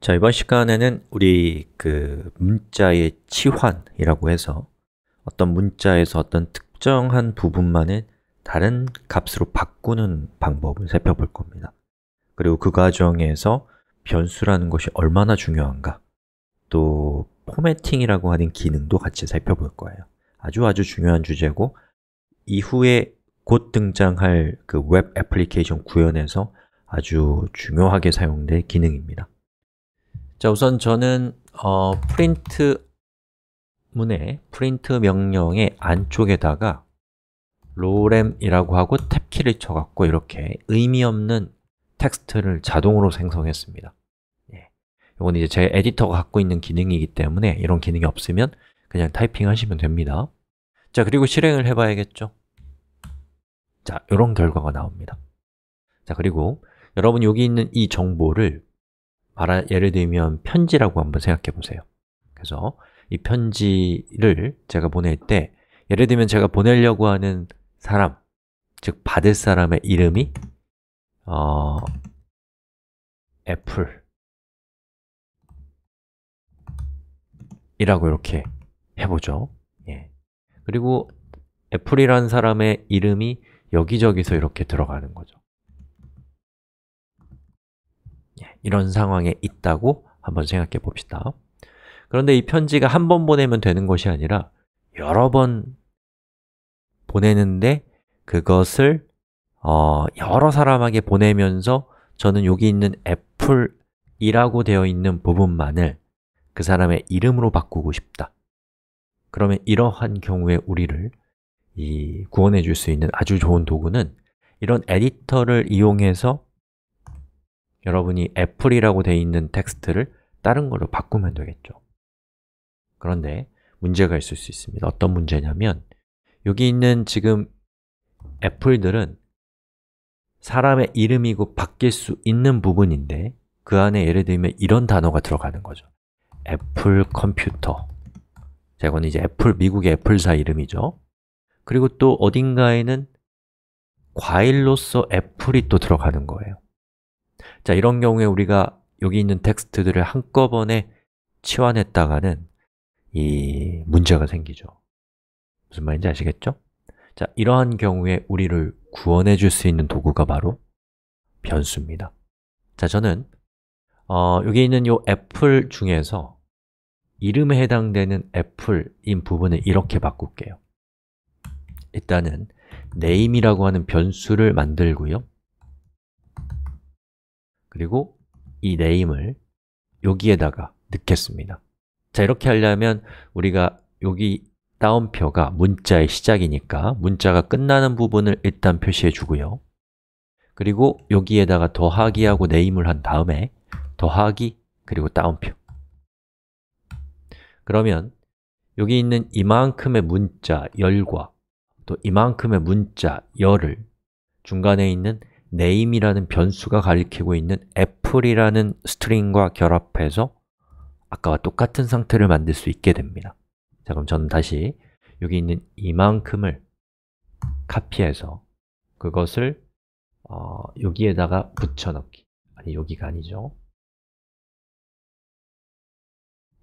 자, 이번 시간에는 우리 그 문자의 치환이라고 해서 어떤 문자에서 어떤 특정한 부분만을 다른 값으로 바꾸는 방법을 살펴볼 겁니다. 그리고 그 과정에서 변수라는 것이 얼마나 중요한가 또 포매팅이라고 하는 기능도 같이 살펴볼 거예요. 아주 아주 중요한 주제고 이후에 곧 등장할 그 웹 애플리케이션 구현에서 아주 중요하게 사용될 기능입니다. 자, 우선 저는 어, 프린트 문의 프린트 명령의 안쪽에다가 로렘이라고 하고 탭키를 쳐갖고 이렇게 의미 없는 텍스트를 자동으로 생성했습니다 예. 이건 이제 제 에디터가 갖고 있는 기능이기 때문에 이런 기능이 없으면 그냥 타이핑하시면 됩니다 자, 그리고 실행을 해봐야겠죠 자, 이런 결과가 나옵니다 자, 그리고 여러분 여기 있는 이 정보를 예를 들면 편지라고 한번 생각해 보세요 그래서 이 편지를 제가 보낼 때 예를 들면 제가 보내려고 하는 사람 즉 받을 사람의 이름이 어, 애플 이라고 이렇게 해보죠 예. 그리고 애플이라는 사람의 이름이 여기저기서 이렇게 들어가는 거죠 예, 이런 상황에 있다고 한번 생각해 봅시다 그런데 이 편지가 한 번 보내면 되는 것이 아니라 여러 번 보내는데 그것을 어, 여러 사람에게 보내면서 저는 여기 있는 애플이라고 되어 있는 부분만을 그 사람의 이름으로 바꾸고 싶다 그러면 이러한 경우에 우리를 이 구원해 줄 수 있는 아주 좋은 도구는 이런 에디터를 이용해서 여러분이 애플이라고 되어 있는 텍스트를 다른 걸로 바꾸면 되겠죠 그런데 문제가 있을 수 있습니다 어떤 문제냐면 여기 있는 지금 애플들은 사람의 이름이고 바뀔 수 있는 부분인데 그 안에 예를 들면 이런 단어가 들어가는 거죠 애플 컴퓨터 자, 이건 이제 애플, 미국의 애플사 이름이죠 그리고 또 어딘가에는 과일로서 애플이 또 들어가는 거예요 자, 이런 경우에 우리가 여기 있는 텍스트들을 한꺼번에 치환했다가는 이 문제가 생기죠 무슨 말인지 아시겠죠? 자, 이러한 경우에 우리를 구원해 줄 수 있는 도구가 바로 변수입니다 자, 저는 어, 여기 있는 이 애플 중에서 이름에 해당되는 애플인 부분을 이렇게 바꿀게요 일단은 name이라고 하는 변수를 만들고요 그리고 이네임을 여기에다가 넣겠습니다 자, 이렇게 하려면 우리가 여기 따옴표가 문자의 시작이니까 문자가 끝나는 부분을 일단 표시해 주고요 그리고 여기에다가 더하기하고 네임을 한 다음에 더하기 그리고 따옴표 그러면 여기 있는 이만큼의 문자 열과 또 이만큼의 문자 열을 중간에 있는 name이라는 변수가 가리키고 있는 애플이라는 스트링과 결합해서 아까와 똑같은 상태를 만들 수 있게 됩니다 자 그럼 저는 다시 여기 있는 이만큼을 카피해서 그것을 어, 여기에다가 붙여넣기 아니 여기가 아니죠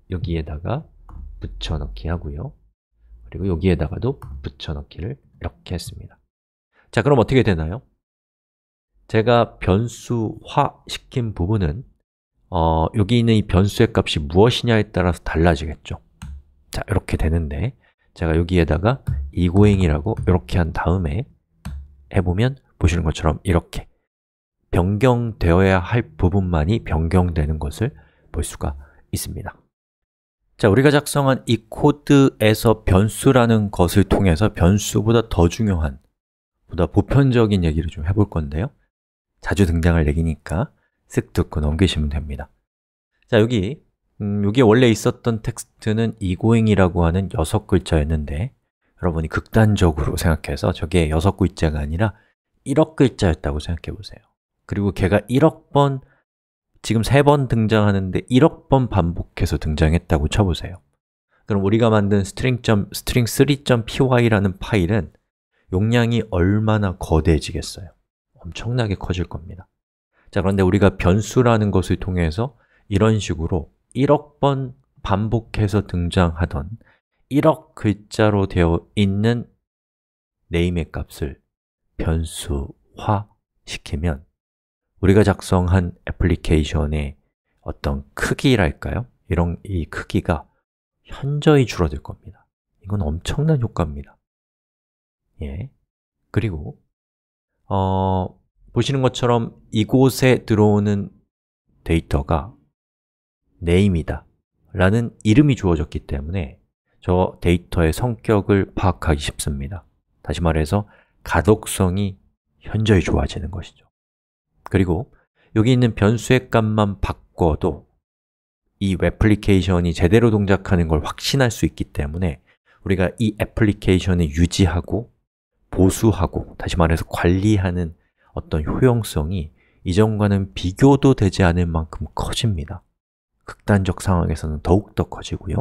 여기에다가 붙여넣기 하고요 그리고 여기에다가도 붙여넣기를 이렇게 했습니다 자 그럼 어떻게 되나요? 제가 변수화시킨 부분은 어, 여기 있는 이 변수의 값이 무엇이냐에 따라서 달라지겠죠 자, 이렇게 되는데 제가 여기에다가 이고잉이라고 이렇게 한 다음에 해보면 보시는 것처럼 이렇게 변경되어야 할 부분만이 변경되는 것을 볼 수가 있습니다 자, 우리가 작성한 이 코드에서 변수라는 것을 통해서 변수보다 더 중요한 보다 보편적인 얘기를 좀 해볼 건데요 자주 등장할 얘기니까 쓱 듣고 넘기시면 됩니다 자, 여기 음, 여기 원래 있었던 텍스트는 이고잉이라고 하는 여섯 글자였는데 여러분이 극단적으로 생각해서 저게 여섯 글자가 아니라 1억 글자였다고 생각해 보세요 그리고 걔가 1억 번, 지금 3번 등장하는데 1억 번 반복해서 등장했다고 쳐보세요 그럼 우리가 만든 string. s t r i n g 3 p 파일은 용량이 얼마나 거대해지겠어요? 엄청나게 커질 겁니다 자 그런데 우리가 변수라는 것을 통해서 이런 식으로 1억 번 반복해서 등장하던 1억 글자로 되어 있는 네임의 값을 변수화 시키면 우리가 작성한 애플리케이션의 어떤 크기랄까요? 이런 이 크기가 현저히 줄어들 겁니다 이건 엄청난 효과입니다 예. 그리고 어, 보시는 것처럼 이곳에 들어오는 데이터가 name이다 라는 이름이 주어졌기 때문에 저 데이터의 성격을 파악하기 쉽습니다 다시 말해서 가독성이 현저히 좋아지는 것이죠 그리고 여기 있는 변수의 값만 바꿔도 이애플리케이션이 제대로 동작하는 걸 확신할 수 있기 때문에 우리가 이 애플리케이션을 유지하고 보수하고 다시 말해서 관리하는 어떤 효용성이 이전과는 비교도 되지 않을 만큼 커집니다 극단적 상황에서는 더욱더 커지고요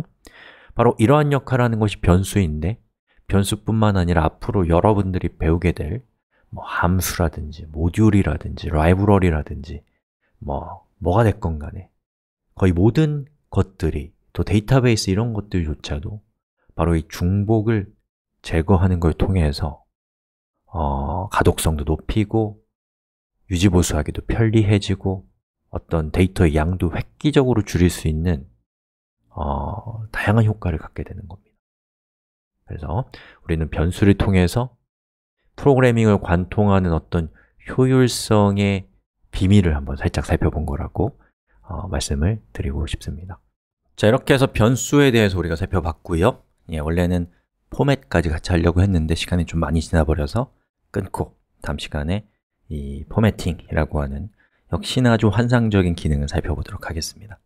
바로 이러한 역할 하는 것이 변수인데 변수뿐만 아니라 앞으로 여러분들이 배우게 될뭐 함수라든지 모듈이라든지 라이브러리라든지 뭐 뭐가 됐건 간에 거의 모든 것들이 또 데이터베이스 이런 것들조차도 바로 이 중복을 제거하는 걸 통해서 어, 가독성도 높이고 유지보수하기도 편리해지고 어떤 데이터의 양도 획기적으로 줄일 수 있는 어, 다양한 효과를 갖게 되는 겁니다 그래서 우리는 변수를 통해서 프로그래밍을 관통하는 어떤 효율성의 비밀을 한번 살짝 살펴본 거라고 어, 말씀을 드리고 싶습니다 자, 이렇게 해서 변수에 대해서 우리가 살펴봤고요 예, 원래는 포맷까지 같이 하려고 했는데 시간이 좀 많이 지나버려서 끊고 다음 시간에 이 포매팅이라고 하는 역시나 아주 환상적인 기능을 살펴보도록 하겠습니다.